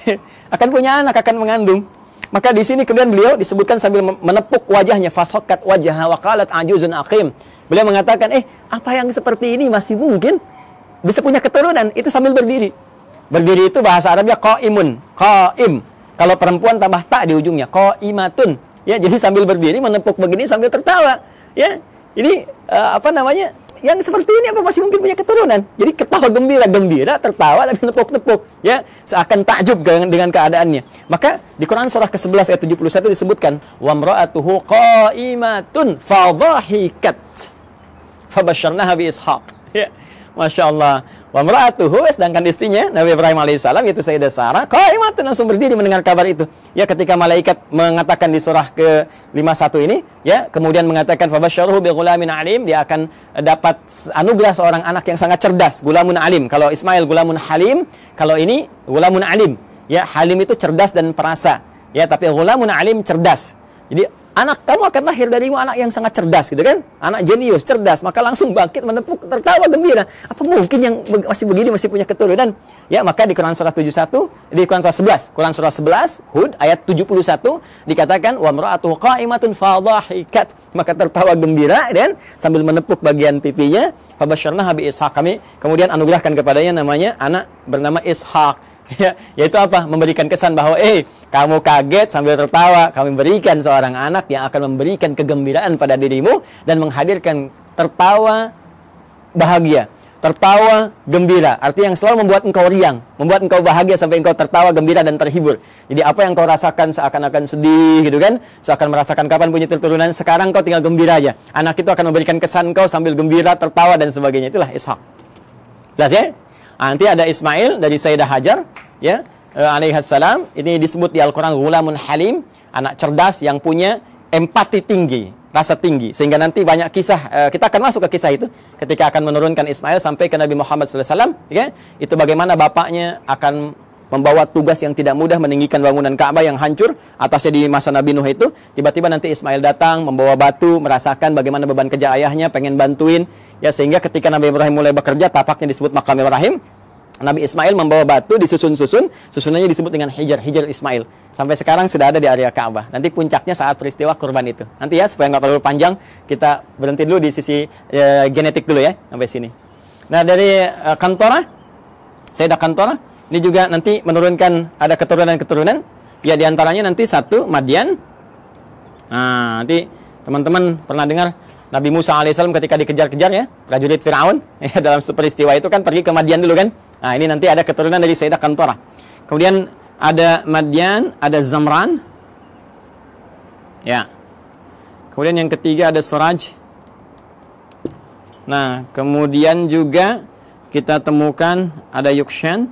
akan punya anak, akan mengandung. Maka di sini kemudian beliau disebutkan sambil menepuk wajahnya fasokat wajah wakalat ajuzun akim. Beliau mengatakan, eh apa yang seperti ini masih mungkin bisa punya keturunan itu sambil berdiri. Berdiri itu bahasa Arabnya ko im Kalau perempuan tambah tak di ujungnya, ko imatun Ya, jadi sambil berdiri menepuk begini sambil tertawa. Ya, ini eh, apa namanya? yang seperti ini apa masih mungkin punya keturunan? Jadi ketawa gembira, gembira, tertawa tapi nepuk-nepuk ya, seakan takjub dengan keadaannya. Maka di Quran surah ke-11 ayat 71 disebutkan wa wamra'atuhu qaimatun fadhahikat fabasyarnaha bi ishaq. Ya. Masya Wa mra'atuhu sedangkan istrinya Nabi Ibrahim alaihissalam yaitu Sayyidah Sarah qaimatun langsung berdiri mendengar kabar itu. Ya ketika malaikat mengatakan di surah ke-51 ini ya kemudian mengatakan fabasyaruhu bi ghulamin alim dia akan dapat anugerah seorang anak yang sangat cerdas gulamun alim. Kalau Ismail gulamun halim, kalau ini gulamun alim. Ya halim itu cerdas dan perasa. Ya tapi gulamun alim cerdas. Jadi anak kamu akan lahir dari anak yang sangat cerdas gitu kan anak jenius cerdas maka langsung bangkit menepuk tertawa gembira apa mungkin yang masih begini masih punya keturunan ya maka di Quran surah 71 di Quran surah 11 Quran surah 11 Hud ayat 71 dikatakan wa mar'atu qa'imatun fadhahikat maka tertawa gembira dan sambil menepuk bagian pipinya fabasyarnaha bi ishaq kami kemudian anugerahkan kepadanya namanya anak bernama ishaq ya, yaitu apa? Memberikan kesan bahwa, eh, kamu kaget sambil tertawa. Kami berikan seorang anak yang akan memberikan kegembiraan pada dirimu dan menghadirkan tertawa bahagia. Tertawa gembira, artinya yang selalu membuat engkau riang, membuat engkau bahagia sampai engkau tertawa gembira dan terhibur. Jadi apa yang kau rasakan seakan-akan sedih gitu kan, seakan merasakan kapan punya keturunan, sekarang kau tinggal gembira aja. Anak itu akan memberikan kesan kau sambil gembira, tertawa dan sebagainya. Itulah ishak. Jelas ya? Ah, nanti ada Ismail dari Sayyidah Hajar ya eh, alaihissalam ini disebut di Al-Qur'an gulamun halim anak cerdas yang punya empati tinggi rasa tinggi sehingga nanti banyak kisah eh, kita akan masuk ke kisah itu ketika akan menurunkan Ismail sampai ke Nabi Muhammad SAW ya itu bagaimana bapaknya akan membawa tugas yang tidak mudah meninggikan bangunan Ka'bah yang hancur atasnya di masa Nabi Nuh itu tiba-tiba nanti Ismail datang membawa batu merasakan bagaimana beban kerja ayahnya pengen bantuin Ya sehingga ketika Nabi Ibrahim mulai bekerja tapaknya disebut makam Ibrahim. Nabi Ismail membawa batu disusun-susun, susunannya disebut dengan hijar, hijar Ismail. Sampai sekarang sudah ada di area Ka'bah. Nanti puncaknya saat peristiwa kurban itu. Nanti ya supaya nggak terlalu panjang, kita berhenti dulu di sisi e, genetik dulu ya sampai sini. Nah dari e, eh, Kantora, saya ada Kantora. Ini juga nanti menurunkan ada keturunan-keturunan. Ya diantaranya nanti satu Madian. Nah nanti teman-teman pernah dengar Nabi Musa alaihissalam ketika dikejar-kejar ya prajurit Firaun ya, dalam peristiwa itu kan pergi ke Madian dulu kan nah ini nanti ada keturunan dari Sayyidah Kantora kemudian ada Madian ada Zamran ya kemudian yang ketiga ada Suraj nah kemudian juga kita temukan ada Yukshan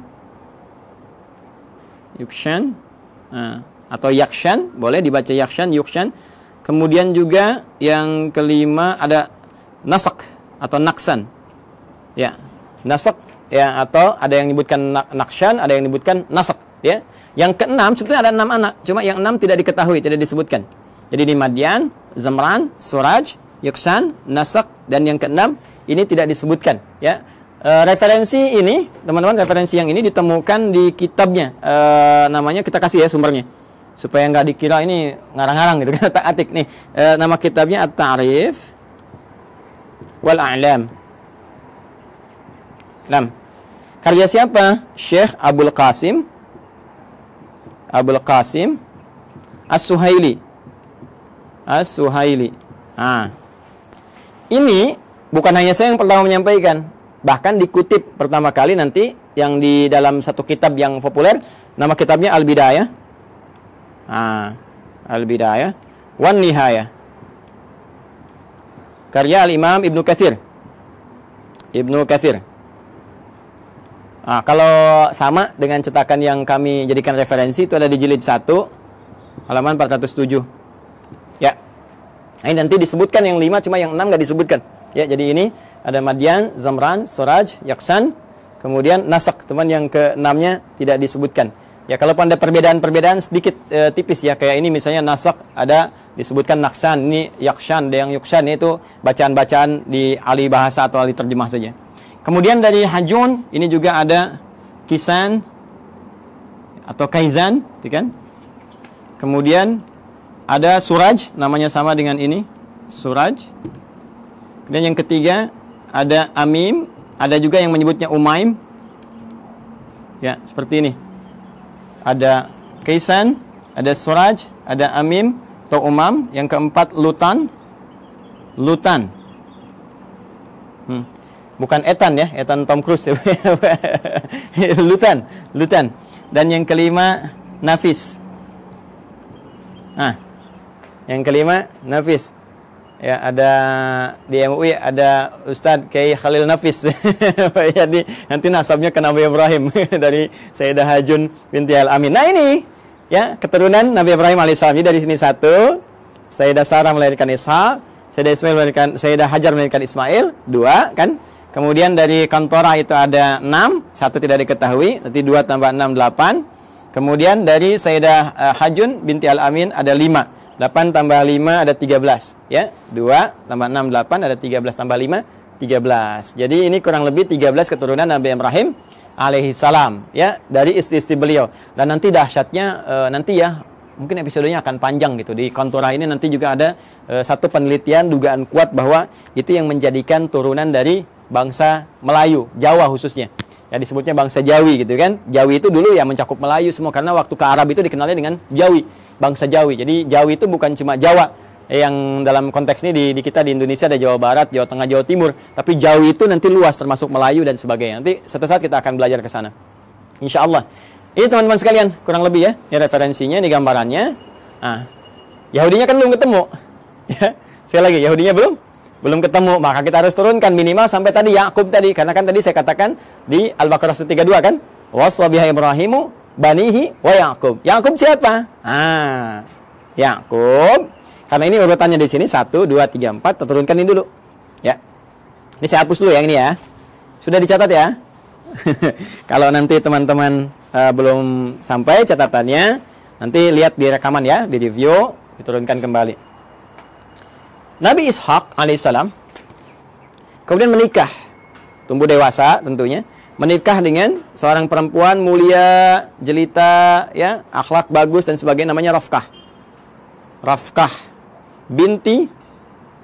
Yukshan nah, atau Yakshan boleh dibaca Yakshan Yukshan Kemudian juga yang kelima ada nasak atau naksan. Ya, nasak ya atau ada yang menyebutkan naksan, ada yang menyebutkan nasak ya. Yang keenam sebetulnya ada enam anak, cuma yang enam tidak diketahui, tidak disebutkan. Jadi di Madian, Zamran, Suraj, Yuksan, Nasak dan yang keenam ini tidak disebutkan ya. E, referensi ini, teman-teman, referensi yang ini ditemukan di kitabnya. E, namanya kita kasih ya sumbernya supaya nggak dikira ini ngarang-ngarang gitu kan atik nih e, nama kitabnya at-ta'rif wal a'lam Lam. Karya siapa? Syekh abul Qasim abul Qasim As-Suhaili As-Suhaili ah. Ini bukan hanya saya yang pertama menyampaikan Bahkan dikutip pertama kali nanti Yang di dalam satu kitab yang populer Nama kitabnya Al-Bidayah ah, Al-Bidayah wan Nihayah karya Al-Imam Ibnu Katsir Ibnu Katsir Ah kalau sama dengan cetakan yang kami jadikan referensi itu ada di jilid 1 halaman 407. Ya. Ini nanti disebutkan yang 5 cuma yang 6 nggak disebutkan. Ya, jadi ini ada Madian, Zamran, Suraj, Yaksan, kemudian Nasak, teman yang keenamnya tidak disebutkan. Ya kalau ada perbedaan-perbedaan sedikit e, tipis ya kayak ini misalnya nasak ada disebutkan naksan ini yakshan dan yang yukshan itu bacaan-bacaan di ahli bahasa atau ahli terjemah saja. Kemudian dari hajun ini juga ada kisan atau kaizan, gitu kan? Kemudian ada suraj namanya sama dengan ini, suraj. Kemudian yang ketiga ada amim, ada juga yang menyebutnya umaim. Ya, seperti ini ada Kaisan, ada Suraj, ada Amim atau Umam. Yang keempat Lutan. Lutan. Hmm. Bukan Ethan ya, Ethan Tom Cruise. Lutan, Lutan. Dan yang kelima Nafis. Ah. Yang kelima Nafis ya ada di MUI ada Ustadz Kiai Khalil Nafis jadi nanti nasabnya ke Nabi Ibrahim dari Sayyidah Hajun binti Al Amin nah ini ya keturunan Nabi Ibrahim alaihissalam dari sini satu Sayyidah Sarah melahirkan Ishak Sayyidah Ismail melahirkan Sayyidah Hajar melahirkan Ismail dua kan kemudian dari Kantora itu ada enam satu tidak diketahui nanti dua tambah enam delapan kemudian dari Sayyidah eh, Hajun binti Al Amin ada lima 8 tambah 5 ada 13 ya. 2 tambah 6 8 ada 13 tambah 5 13. Jadi ini kurang lebih 13 keturunan Nabi Ibrahim alaihi salam ya dari istri-istri beliau. Dan nanti dahsyatnya e, nanti ya mungkin episodenya akan panjang gitu. Di kontora ini nanti juga ada e, satu penelitian dugaan kuat bahwa itu yang menjadikan turunan dari bangsa Melayu, Jawa khususnya. Ya disebutnya bangsa Jawi gitu kan. Jawi itu dulu ya mencakup Melayu semua karena waktu ke Arab itu dikenalnya dengan Jawi bangsa Jawi. Jadi Jawi itu bukan cuma Jawa yang dalam konteks ini di, di kita di Indonesia ada Jawa Barat, Jawa Tengah, Jawa Timur, tapi Jawi itu nanti luas termasuk Melayu dan sebagainya. Nanti satu saat kita akan belajar ke sana. Insya Allah. Ini teman-teman sekalian, kurang lebih ya. Ini referensinya, ini gambarannya. Nah, Yahudinya kan belum ketemu. Ya. Sekali lagi, Yahudinya belum belum ketemu, maka kita harus turunkan minimal sampai tadi Yakub tadi karena kan tadi saya katakan di Al-Baqarah 32 kan? Wassabiha Ibrahimu banihi wa Yakub. Yakub siapa? Ah, Yakub. Karena ini urutannya di sini satu, dua, tiga, empat, Terturunkan turunkan ini dulu. Ya. Ini saya hapus dulu yang ini ya. Sudah dicatat ya. Kalau nanti teman-teman uh, belum sampai catatannya, nanti lihat di rekaman ya, di review diturunkan kembali. Nabi Ishak alaihissalam kemudian menikah, tumbuh dewasa tentunya menikah dengan seorang perempuan mulia, jelita, ya, akhlak bagus dan sebagainya namanya Rafkah. Rafkah binti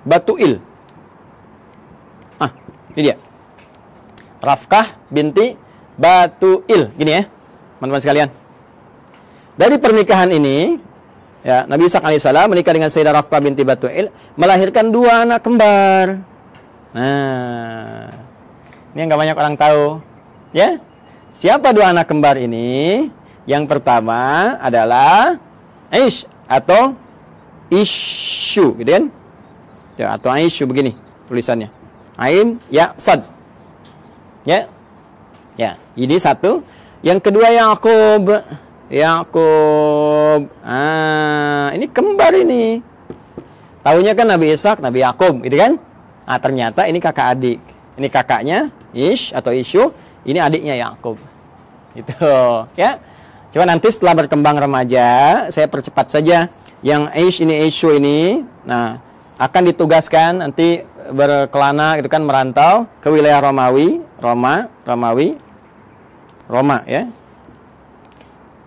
Batuil. Ah, ini dia. Rafkah binti Batuil. Gini ya, teman-teman sekalian. Dari pernikahan ini, ya, Nabi Isa salam menikah dengan Sayyidah Rafkah binti Batuil, melahirkan dua anak kembar. Nah, ini yang gak banyak orang tahu Ya. Siapa dua anak kembar ini? Yang pertama adalah Aish atau Ishu, gitu kan? Ya, atau Aishu begini tulisannya. Ain ya sad. Ya. Ya, ini satu. Yang kedua Yakub. Yakub. Ah, ini kembar ini. Tahunya kan Nabi Ishak, Nabi Yakub, gitu kan? Ah, ternyata ini kakak adik. Ini kakaknya Ish atau Ishu ini adiknya Yakub itu ya Cuma nanti setelah berkembang remaja saya percepat saja yang age ini age show ini nah akan ditugaskan nanti berkelana gitu kan merantau ke wilayah Romawi Roma Romawi Roma ya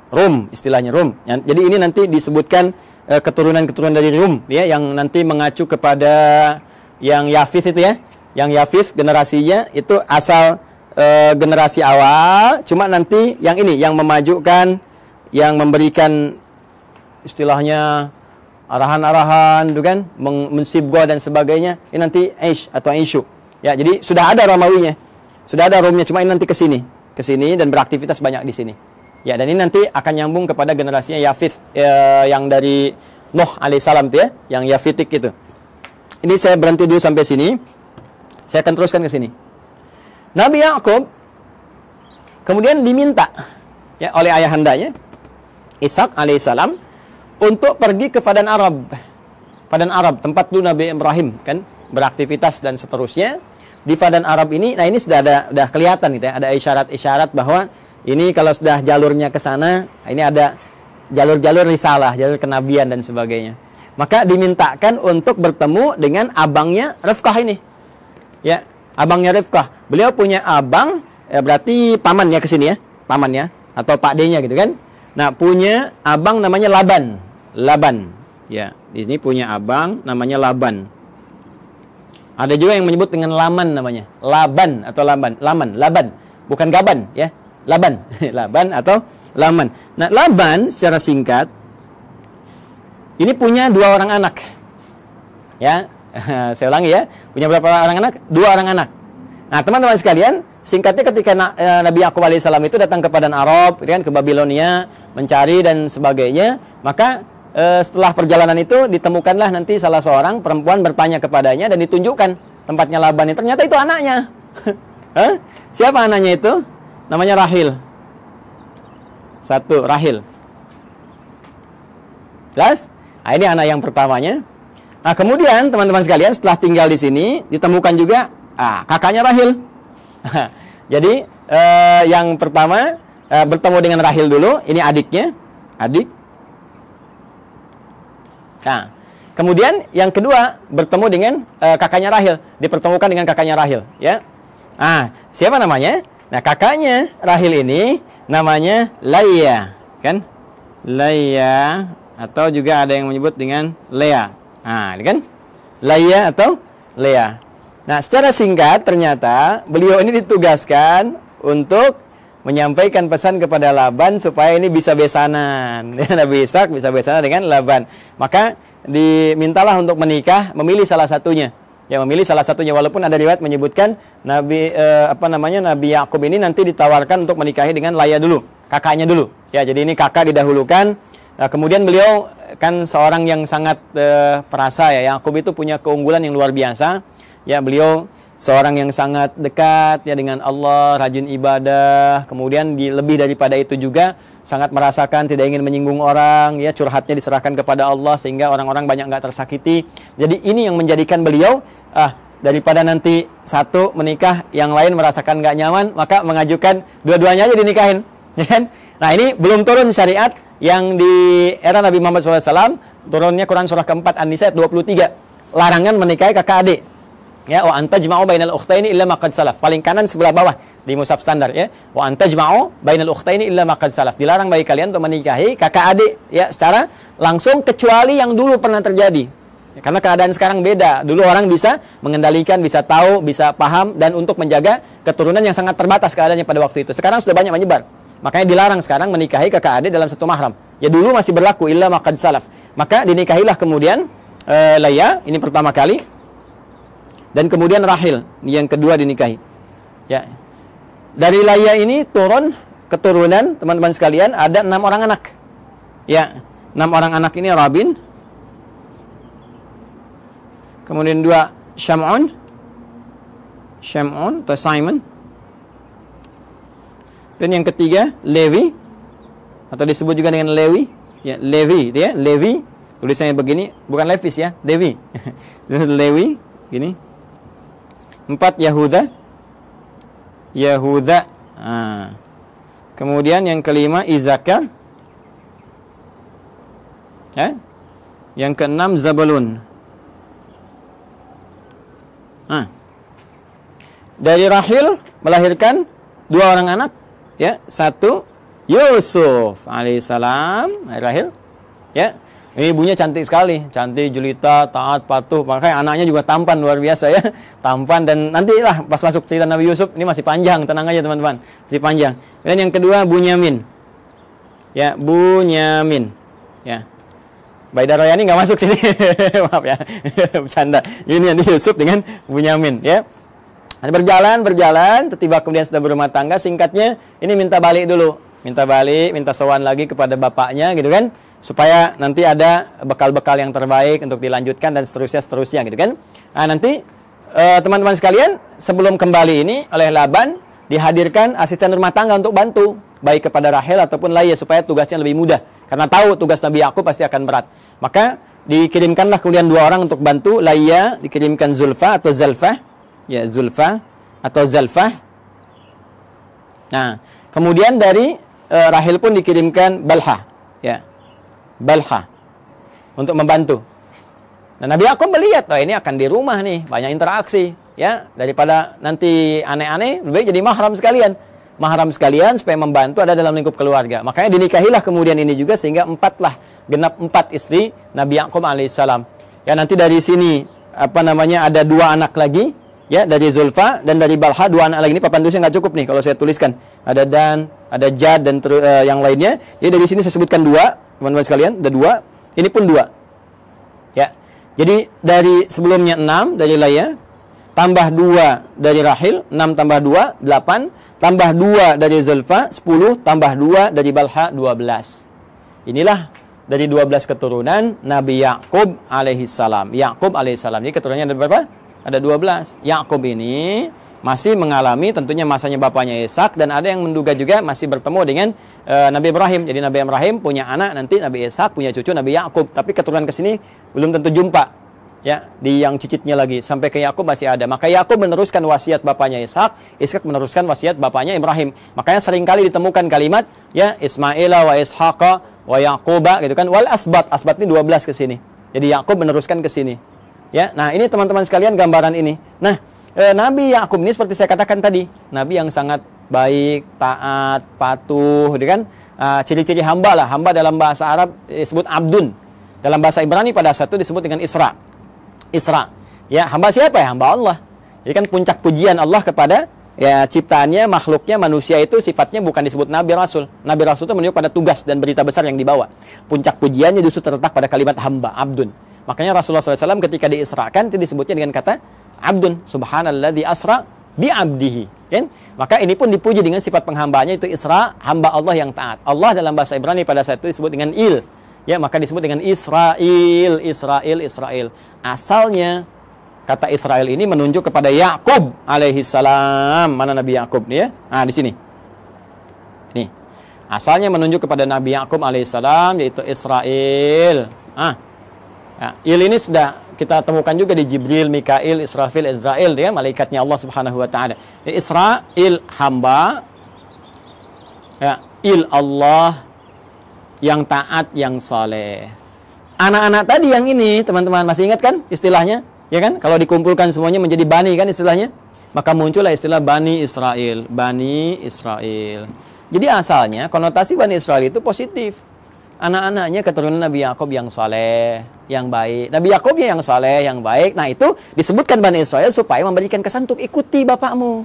Rum istilahnya Rum jadi ini nanti disebutkan eh, keturunan-keturunan dari Rum ya yang nanti mengacu kepada yang Yafis itu ya yang Yafis generasinya itu asal e, generasi awal, cuma nanti yang ini yang memajukan, yang memberikan istilahnya arahan-arahan, tuh gitu kan, mensibgo dan sebagainya. Ini nanti Aish atau Aishu. Ya, jadi sudah ada Romawinya. Sudah ada Romnya, cuma ini nanti ke sini, ke sini dan beraktivitas banyak di sini. Ya, dan ini nanti akan nyambung kepada generasinya Yafith e, yang dari Nuh alaihissalam tuh ya, yang Yafitik itu. Ini saya berhenti dulu sampai sini. Saya akan teruskan ke sini. Nabi Yakub kemudian diminta ya oleh ayahandanya Ishak alaihissalam untuk pergi ke Padan Arab. Padan Arab tempat dulu Nabi Ibrahim kan beraktivitas dan seterusnya. Di Padan Arab ini nah ini sudah ada sudah kelihatan gitu ya, ada isyarat-isyarat bahwa ini kalau sudah jalurnya ke sana, nah, ini ada jalur-jalur risalah, jalur kenabian dan sebagainya. Maka dimintakan untuk bertemu dengan abangnya Rafkah ini. Ya, abangnya Rifkah. Beliau punya abang, ya berarti paman ya ke sini ya, paman ya atau Pak D-nya gitu kan. Nah, punya abang namanya Laban. Laban. Ya, di sini punya abang namanya Laban. Ada juga yang menyebut dengan Laman namanya. Laban atau Laban, Laman, Laban, bukan Gaban ya. Laban, Laban atau Laman. Nah, Laban secara singkat ini punya dua orang anak. Ya, saya ulangi ya, punya berapa orang anak? Dua orang anak. Nah, teman-teman sekalian, singkatnya ketika e, Nabi Yakub alaihissalam itu datang ke Padan Arab, ya kan ke Babilonia mencari dan sebagainya, maka e, setelah perjalanan itu ditemukanlah nanti salah seorang perempuan bertanya kepadanya dan ditunjukkan tempatnya Laban. Ternyata itu anaknya. Siapa anaknya itu? Namanya Rahil. Satu, Rahil. Jelas? Nah, ini anak yang pertamanya. Nah, kemudian teman-teman sekalian setelah tinggal di sini ditemukan juga ah, kakaknya Rahil. Jadi eh, yang pertama eh, bertemu dengan Rahil dulu, ini adiknya, adik. Nah, kemudian yang kedua bertemu dengan eh, kakaknya Rahil, dipertemukan dengan kakaknya Rahil, ya. Ah, siapa namanya? Nah, kakaknya Rahil ini namanya Laia, kan? Laia atau juga ada yang menyebut dengan Lea. Nah, kan? Laya atau Lea. Nah, secara singkat ternyata beliau ini ditugaskan untuk menyampaikan pesan kepada Laban supaya ini bisa besanan. Nabi Ishak bisa besanan dengan Laban. Maka dimintalah untuk menikah, memilih salah satunya. Ya, memilih salah satunya walaupun ada riwayat menyebutkan Nabi eh, apa namanya Nabi Yakub ini nanti ditawarkan untuk menikahi dengan Laya dulu, kakaknya dulu. Ya, jadi ini kakak didahulukan Nah, kemudian beliau kan seorang yang sangat uh, perasa ya. Yakub itu punya keunggulan yang luar biasa. Ya, beliau seorang yang sangat dekat ya dengan Allah, rajin ibadah. Kemudian di lebih daripada itu juga sangat merasakan tidak ingin menyinggung orang, ya curhatnya diserahkan kepada Allah sehingga orang-orang banyak nggak tersakiti. Jadi ini yang menjadikan beliau ah daripada nanti satu menikah yang lain merasakan nggak nyaman, maka mengajukan dua-duanya aja dinikahin. Ya kan? Nah ini belum turun syariat yang di era Nabi Muhammad SAW turunnya Quran surah keempat An-Nisa 23 larangan menikahi kakak adik ya wa jma'u bainal ukhtaini illa maqad salaf paling kanan sebelah bawah di musaf standar ya wa jma'u bainal ukhtaini illa maqad salaf dilarang bagi kalian untuk menikahi kakak adik ya secara langsung kecuali yang dulu pernah terjadi ya, karena keadaan sekarang beda dulu orang bisa mengendalikan bisa tahu bisa paham dan untuk menjaga keturunan yang sangat terbatas keadaannya pada waktu itu sekarang sudah banyak menyebar Makanya dilarang sekarang menikahi kakak adik dalam satu mahram. Ya dulu masih berlaku illa makan salaf. Maka dinikahilah kemudian e, eh, Laya ini pertama kali dan kemudian Rahil yang kedua dinikahi. Ya. Dari Laya ini turun keturunan teman-teman sekalian ada enam orang anak. Ya, enam orang anak ini Rabin, kemudian dua Syam'un, Syam'un atau Simon, dan yang ketiga, Levi atau disebut juga dengan Levi ya Levi, itu ya Levi. Tulisannya begini, bukan Levis ya, Levi. Levi, gini. Empat Yahuda, Yahuda. Nah. Kemudian yang kelima Izakar. Ya. Yang keenam Zabalun. Nah. Dari Rahil melahirkan dua orang anak ya satu Yusuf alaihissalam lahir ya ini ibunya cantik sekali, cantik, jelita taat, patuh. Makanya anaknya juga tampan luar biasa ya. Tampan dan nantilah pas masuk cerita Nabi Yusuf ini masih panjang, tenang aja teman-teman. Masih panjang. Dan yang kedua Bunyamin. Ya, Bunyamin. Ya. Baidar Royani nggak masuk sini. Maaf ya. Bercanda. Ini nanti Yusuf dengan Bunyamin ya. Nah, berjalan, berjalan, tiba kemudian sudah berumah tangga, singkatnya ini minta balik dulu. Minta balik, minta sowan lagi kepada bapaknya gitu kan. Supaya nanti ada bekal-bekal yang terbaik untuk dilanjutkan dan seterusnya seterusnya gitu kan. Nah, nanti eh, teman-teman uh, sekalian, sebelum kembali ini oleh Laban dihadirkan asisten rumah tangga untuk bantu baik kepada Rahel ataupun Laya supaya tugasnya lebih mudah karena tahu tugas Nabi aku pasti akan berat. Maka dikirimkanlah kemudian dua orang untuk bantu Laya dikirimkan Zulfa atau Zalfah ya zulfa atau zalfah. Nah, kemudian dari e, Rahil pun dikirimkan balha, ya. Balha untuk membantu. Nah, Nabi aku melihat, oh ini akan di rumah nih, banyak interaksi, ya. Daripada nanti aneh-aneh, lebih baik jadi mahram sekalian. Mahram sekalian supaya membantu ada dalam lingkup keluarga. Makanya dinikahilah kemudian ini juga sehingga empatlah genap empat istri Nabi Yakub alaihissalam. Ya nanti dari sini apa namanya ada dua anak lagi ya dari Zulfa dan dari Balha dua anak lagi ini papan tulisnya nggak cukup nih kalau saya tuliskan ada dan ada Jad dan uh, yang lainnya jadi dari sini saya sebutkan dua teman-teman sekalian ada dua ini pun dua ya jadi dari sebelumnya enam dari Laya tambah dua dari Rahil enam tambah dua delapan tambah dua dari Zulfa sepuluh tambah dua dari Balha dua belas inilah dari dua belas keturunan Nabi Yakub alaihissalam Yakub alaihissalam ini keturunannya ada berapa ada 12. Yakub ini masih mengalami tentunya masanya bapaknya Ishak dan ada yang menduga juga masih bertemu dengan e, Nabi Ibrahim. Jadi Nabi Ibrahim punya anak nanti Nabi Ishak punya cucu Nabi Yakub, tapi keturunan ke sini belum tentu jumpa. Ya, di yang cicitnya lagi sampai ke Yakub masih ada. Maka Yakub meneruskan wasiat bapaknya Ishak, Ishak meneruskan wasiat bapaknya Ibrahim. Makanya seringkali ditemukan kalimat ya Ismaila wa Ishaqa wa Yaquba gitu kan. Wal asbat, asbat ini 12 ke sini. Jadi Yakub meneruskan ke sini. Ya, nah ini teman-teman sekalian gambaran ini. Nah, e, Nabi Yakub ini seperti saya katakan tadi, nabi yang sangat baik, taat, patuh, gitu kan? E, ciri-ciri e, hamba lah. Hamba dalam bahasa Arab disebut abdun. Dalam bahasa Ibrani pada satu disebut dengan Isra. Isra. Ya, hamba siapa ya? Hamba Allah. Jadi kan puncak pujian Allah kepada ya ciptaannya, makhluknya, manusia itu sifatnya bukan disebut nabi rasul. Nabi rasul itu menunjuk pada tugas dan berita besar yang dibawa. Puncak pujiannya justru terletak pada kalimat hamba, abdun. Makanya Rasulullah SAW ketika diisrakan itu disebutnya dengan kata abdun Subhanallah di asra bi abdihi kan maka ini pun dipuji dengan sifat penghambanya itu isra hamba Allah yang taat Allah dalam bahasa Ibrani pada saat itu disebut dengan il ya maka disebut dengan Israel Israel Israel asalnya kata Israel ini menunjuk kepada Yakub alaihi salam mana Nabi Yakub nih ya nah di sini nih asalnya menunjuk kepada Nabi Yakub alaihi salam yaitu Israel ah Ya, il ini sudah kita temukan juga di Jibril, Mikail, Israfil, Israel ya, malaikatnya Allah Subhanahu wa taala. Israil hamba ya, il Allah yang taat yang saleh. Anak-anak tadi yang ini, teman-teman masih ingat kan istilahnya? Ya kan? Kalau dikumpulkan semuanya menjadi bani kan istilahnya? Maka muncullah istilah Bani Israel, Bani Israel. Jadi asalnya konotasi Bani Israel itu positif anak-anaknya keturunan Nabi Yakub yang saleh, yang baik. Nabi Yakubnya yang saleh, yang baik. Nah itu disebutkan Bani Israel supaya memberikan kesan untuk ikuti bapakmu.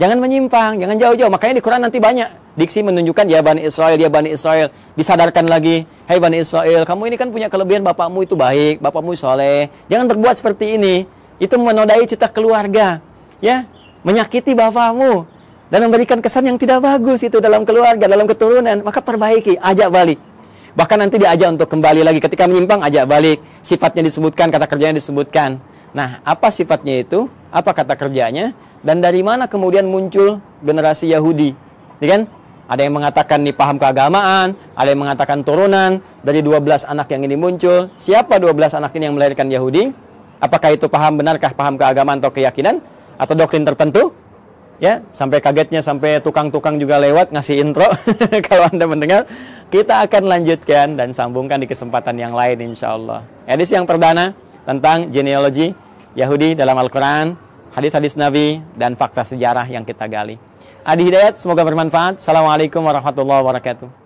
Jangan menyimpang, jangan jauh-jauh. Makanya di Quran nanti banyak diksi menunjukkan ya Bani Israel, ya Bani Israel. Disadarkan lagi, hey Bani Israel, kamu ini kan punya kelebihan bapakmu itu baik, bapakmu saleh. Jangan berbuat seperti ini. Itu menodai cita keluarga. Ya, menyakiti bapakmu dan memberikan kesan yang tidak bagus itu dalam keluarga, dalam keturunan, maka perbaiki, ajak balik. Bahkan nanti diajak untuk kembali lagi. Ketika menyimpang, ajak balik. Sifatnya disebutkan, kata kerjanya disebutkan. Nah, apa sifatnya itu? Apa kata kerjanya? Dan dari mana kemudian muncul generasi Yahudi? Ya kan? Ada yang mengatakan ini paham keagamaan, ada yang mengatakan turunan dari 12 anak yang ini muncul. Siapa 12 anak ini yang melahirkan Yahudi? Apakah itu paham benarkah paham keagamaan atau keyakinan atau doktrin tertentu? ya sampai kagetnya sampai tukang-tukang juga lewat ngasih intro kalau anda mendengar kita akan lanjutkan dan sambungkan di kesempatan yang lain insya Allah edisi yang perdana tentang genealogi Yahudi dalam Al-Quran hadis-hadis Nabi dan fakta sejarah yang kita gali Adi Hidayat semoga bermanfaat Assalamualaikum warahmatullahi wabarakatuh